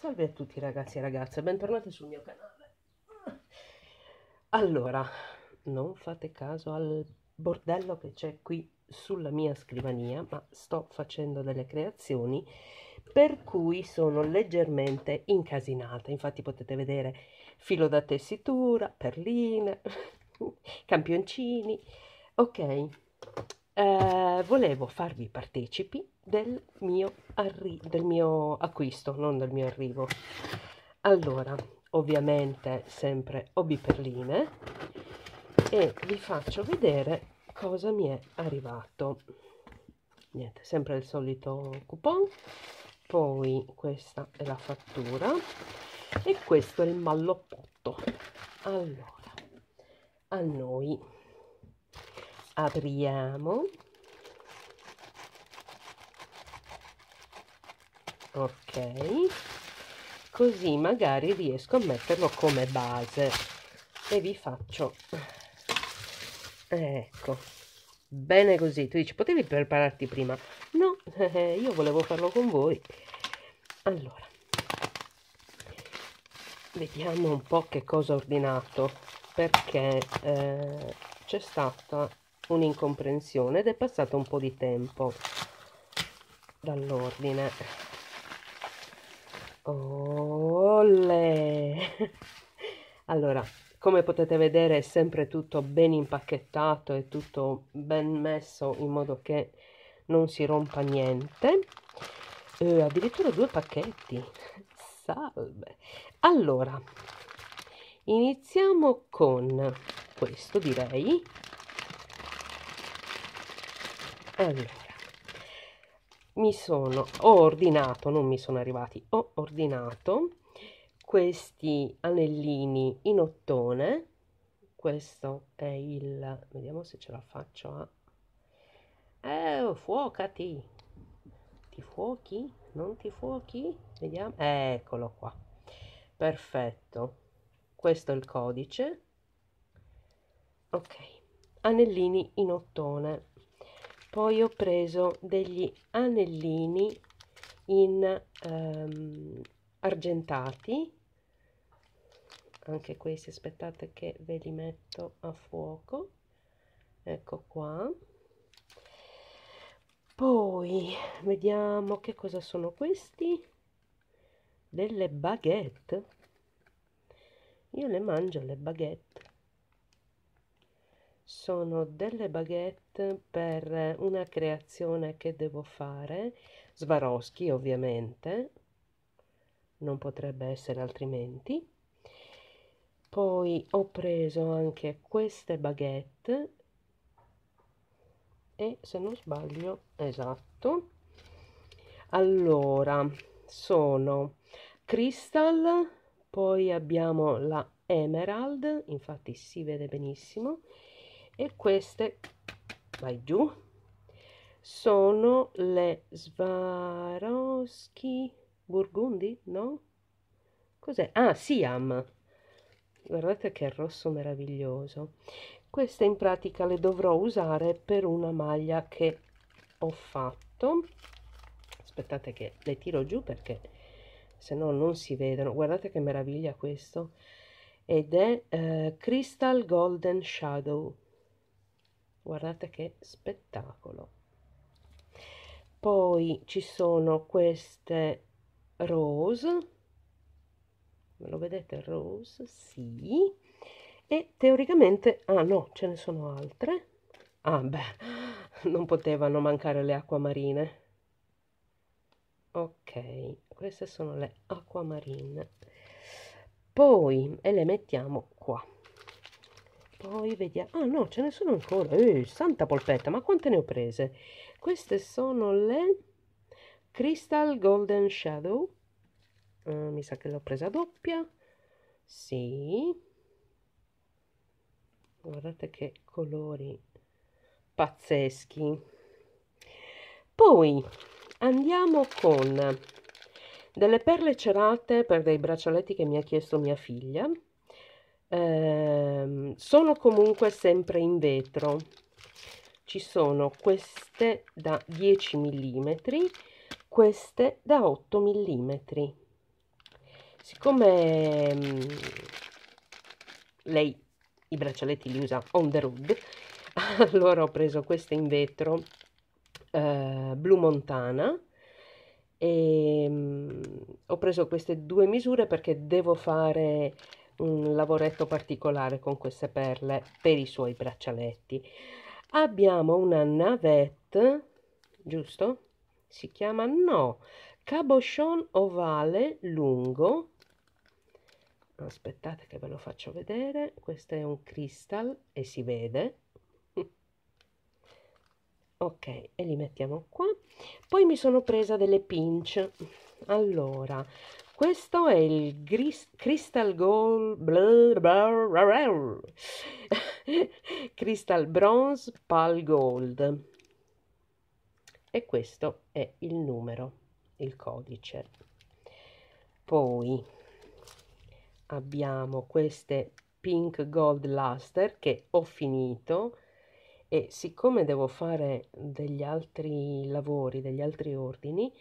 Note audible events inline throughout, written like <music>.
Salve a tutti ragazzi e ragazze, bentornati sul mio canale. Allora, non fate caso al bordello che c'è qui sulla mia scrivania, ma sto facendo delle creazioni per cui sono leggermente incasinata. Infatti potete vedere filo da tessitura, perline, <laughs> campioncini. Ok, eh, volevo farvi partecipi del mio, arri del mio acquisto, non del mio arrivo. Allora, ovviamente sempre ho biperline e vi faccio vedere cosa mi è arrivato. Niente, sempre il solito coupon. Poi questa è la fattura e questo è il malloppotto. Allora, a noi apriamo ok così magari riesco a metterlo come base e vi faccio ecco bene così tu dici potevi prepararti prima no <laughs> io volevo farlo con voi allora vediamo un po che cosa ho ordinato perché eh, c'è stata un'incomprensione ed è passato un po di tempo dall'ordine Olle! Allora, come potete vedere è sempre tutto ben impacchettato e tutto ben messo in modo che non si rompa niente. Eh, addirittura due pacchetti. Salve! Allora, iniziamo con questo direi. Allora mi sono ho ordinato non mi sono arrivati ho ordinato questi anellini in ottone questo è il vediamo se ce la faccio a eh, oh, fuocati ti fuochi non ti fuochi vediamo eccolo qua perfetto questo è il codice ok anellini in ottone poi ho preso degli anellini in ehm, argentati anche questi aspettate che ve li metto a fuoco ecco qua poi vediamo che cosa sono questi delle baguette io le mangio le baguette sono delle baguette per una creazione che devo fare, Swarovski ovviamente, non potrebbe essere altrimenti. Poi ho preso anche queste baguette e se non sbaglio, esatto. Allora, sono Crystal, poi abbiamo la Emerald, infatti si vede benissimo, e queste vai giù sono le Swarovski Burgundi no? cos'è? ah Siam guardate che rosso meraviglioso queste in pratica le dovrò usare per una maglia che ho fatto aspettate che le tiro giù perché se no non si vedono guardate che meraviglia questo ed è eh, crystal golden shadow guardate che spettacolo poi ci sono queste rose me lo vedete rose sì e teoricamente ah no ce ne sono altre ah beh <laughs> non potevano mancare le acquamarine ok queste sono le acquamarine poi e le mettiamo qua poi vediamo ah no ce ne sono ancora Ehi, santa polpetta ma quante ne ho prese queste sono le crystal golden shadow eh, mi sa che l'ho presa doppia sì guardate che colori pazzeschi poi andiamo con delle perle cerate per dei braccialetti che mi ha chiesto mia figlia eh, sono comunque sempre in vetro ci sono queste da 10 mm queste da 8 mm siccome mh, lei i braccialetti li usa on the road <laughs> allora ho preso queste in vetro eh, blu montana e ehm, mh, ho preso queste due misure perché devo fare un lavoretto particolare con queste perle per i suoi braccialetti abbiamo una navette giusto si chiama no cabochon ovale lungo aspettate che ve lo faccio vedere questo è un cristal e si vede <laughs> ok e li mettiamo qua poi mi sono presa delle pinch allora questo è il gris, Crystal Gold blah, blah, blah, Crystal Bronze Pal Gold e questo è il numero, il codice. Poi abbiamo queste Pink Gold Luster che ho finito e siccome devo fare degli altri lavori, degli altri ordini,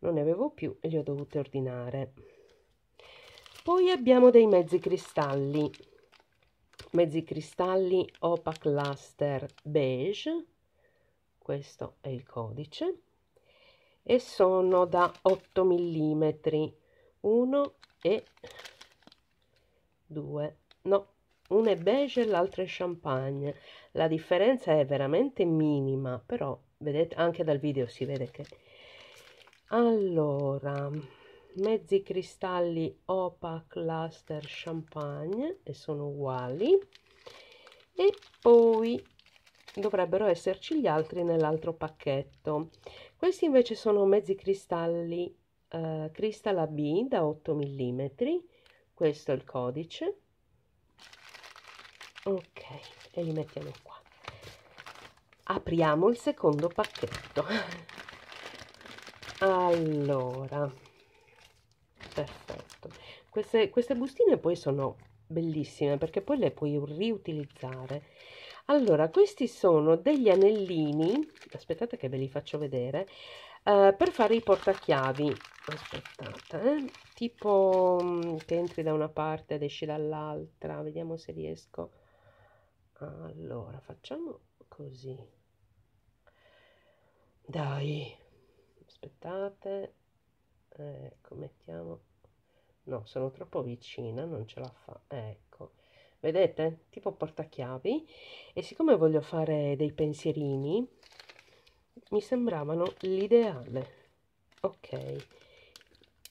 non ne avevo più e li ho dovute ordinare poi abbiamo dei mezzi cristalli mezzi cristalli opac luster beige questo è il codice e sono da 8 mm 1 e 2 no una è beige e l'altro è champagne la differenza è veramente minima però vedete anche dal video si vede che allora mezzi cristalli opa luster champagne e sono uguali e poi dovrebbero esserci gli altri nell'altro pacchetto questi invece sono mezzi cristalli eh, cristalla b da 8 mm questo è il codice ok e li mettiamo qua apriamo il secondo pacchetto <laughs> allora perfetto queste, queste bustine poi sono bellissime perché poi le puoi riutilizzare allora questi sono degli anellini aspettate che ve li faccio vedere eh, per fare i portachiavi aspettate eh, tipo mm, che entri da una parte ed esci dall'altra vediamo se riesco allora facciamo così dai aspettate ecco eh, mettiamo no sono troppo vicina non ce la fa ecco vedete tipo portachiavi e siccome voglio fare dei pensierini mi sembravano l'ideale ok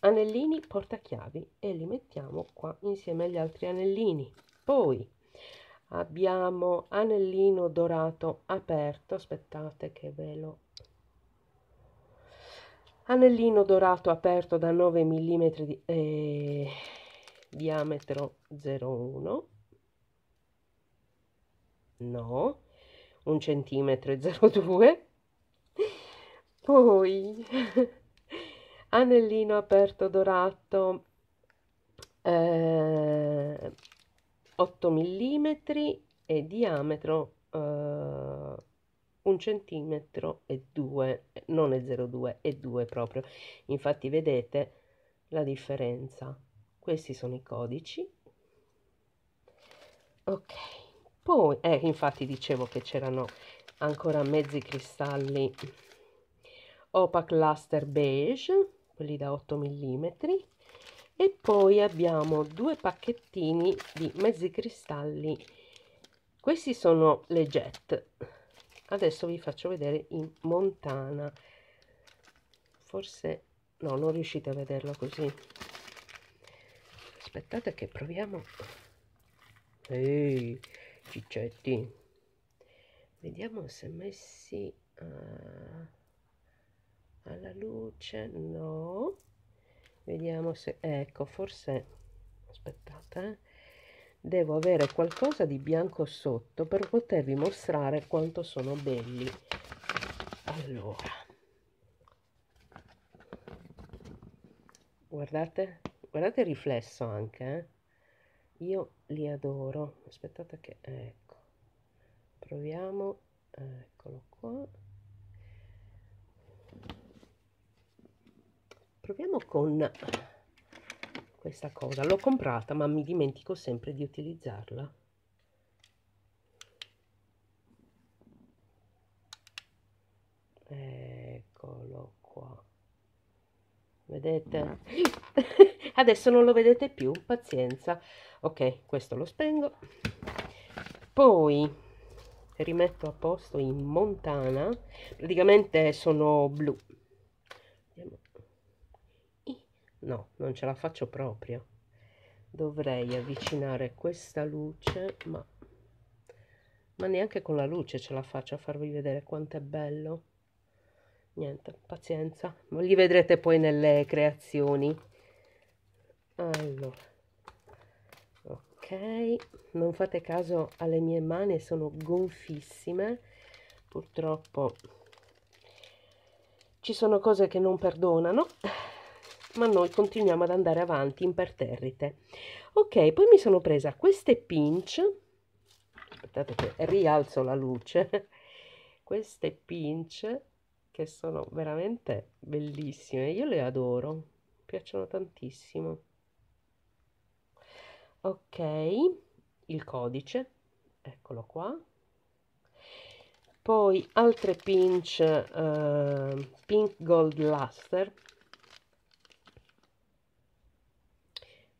anellini portachiavi e li mettiamo qua insieme agli altri anellini poi abbiamo anellino dorato aperto aspettate che ve lo anellino dorato aperto da 9 mm di eh, diametro 01 no 1 cm 02 poi <laughs> anellino aperto dorato eh, 8 mm e diametro eh, un centimetro e due, non è 0,2 è 2 proprio infatti vedete la differenza questi sono i codici ok poi eh, infatti dicevo che c'erano ancora mezzi cristalli opaque luster beige quelli da 8 mm e poi abbiamo due pacchettini di mezzi cristalli questi sono le jet adesso vi faccio vedere in montana forse no non riuscite a vederlo così aspettate che proviamo ehi ciccetti vediamo se messi a... Eh, alla luce no vediamo se ecco forse aspettate eh devo avere qualcosa di bianco sotto per potervi mostrare quanto sono belli allora guardate guardate il riflesso anche eh? io li adoro aspettate che ecco proviamo eccolo qua proviamo con questa cosa l'ho comprata ma mi dimentico sempre di utilizzarla eccolo qua vedete <laughs> adesso non lo vedete più pazienza ok questo lo spengo poi rimetto a posto in montana praticamente sono blu no non ce la faccio proprio dovrei avvicinare questa luce ma ma neanche con la luce ce la faccio a farvi vedere quanto è bello niente pazienza li vedrete poi nelle creazioni allora ok non fate caso alle mie mani sono gonfissime purtroppo ci sono cose che non perdonano ma noi continuiamo ad andare avanti imperterrite ok poi mi sono presa queste pinch aspettate che rialzo la luce <laughs> queste pinch che sono veramente bellissime io le adoro piacciono tantissimo ok il codice eccolo qua poi altre pinch uh, pink gold luster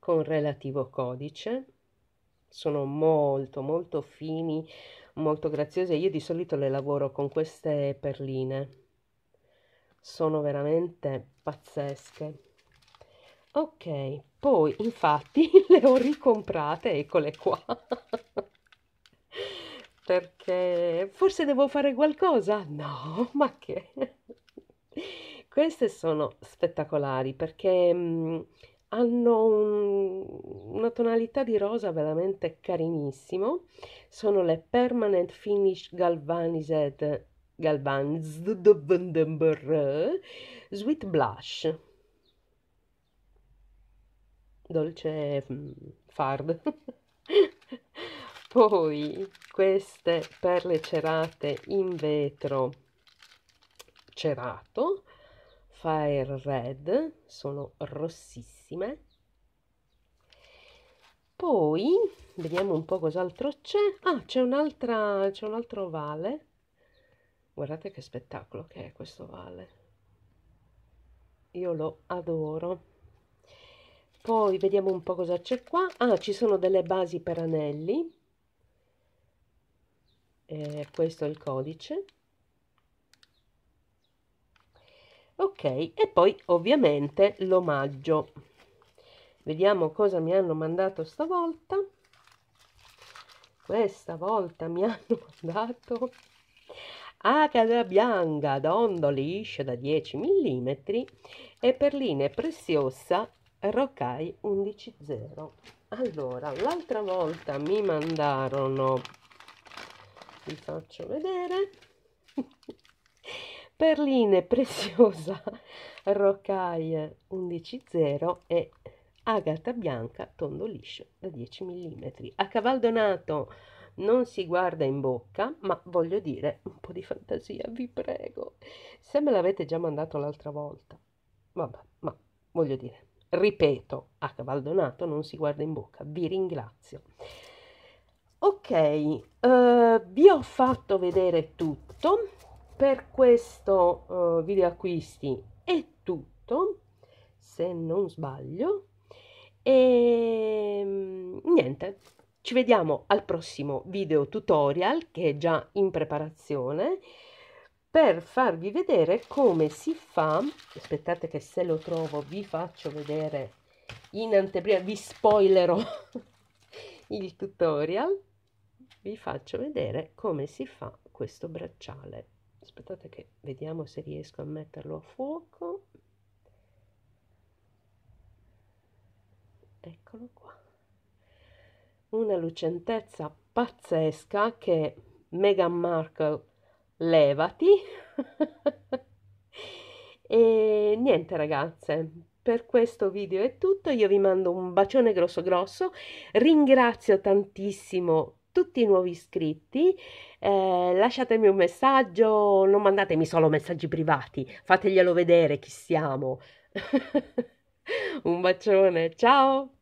con relativo codice. Sono molto molto fini, molto graziose. Io di solito le lavoro con queste perline. Sono veramente pazzesche. Ok, poi infatti <laughs> le ho ricomprate, eccole qua. <laughs> Perché forse devo fare qualcosa? No, <laughs> ma che... Queste sono spettacolari perché mh, mm, hanno un, una tonalità di rosa veramente carinissimo. Sono le Permanent Finish Galvanized Galvanized Sweet Blush. Dolce mm, fard. <laughs> Poi queste perle cerate in vetro cerato Fire Red, sono rossissime. Poi vediamo un po' cos'altro c'è. Ah, c'è un'altra, c'è un altro ovale. Guardate che spettacolo che è questo ovale. Io lo adoro. Poi vediamo un po' cosa c'è qua. Ah, ci sono delle basi per anelli. Eh, questo è il codice ok e poi ovviamente l'omaggio vediamo cosa mi hanno mandato stavolta questa volta mi <laughs> hanno mandato a cadra bianca d'ondo liscio da 10 mm e perline preziosa roccai 11.0 allora l'altra volta mi mandarono vi faccio vedere <laughs> Perline Preziosa <laughs> Rocaille 11.0 e Agata Bianca Tondo Liscio da 10 mm. A cavaldonato non si guarda in bocca, ma voglio dire un po' di fantasia, vi prego. Se me l'avete già mandato l'altra volta, vabbè, ma voglio dire, ripeto, a cavaldonato non si guarda in bocca, vi ringrazio. Ok, uh, vi ho fatto vedere tutto, per questo uh, video acquisti è tutto se non sbaglio e ehm, niente ci vediamo al prossimo video tutorial che è già in preparazione per farvi vedere come si fa aspettate che se lo trovo vi faccio vedere in anteprima vi spoilerò <laughs> il tutorial vi faccio vedere come si fa questo bracciale aspettate che vediamo se riesco a metterlo a fuoco eccolo qua una lucentezza pazzesca che Meghan Markle levati <laughs> e niente ragazze per questo video è tutto io vi mando un bacione grosso grosso ringrazio tantissimo tutti i nuovi iscritti. Eh, lasciatemi un messaggio, non mandatemi solo messaggi privati, fateglielo vedere chi siamo. <laughs> un bacione, ciao!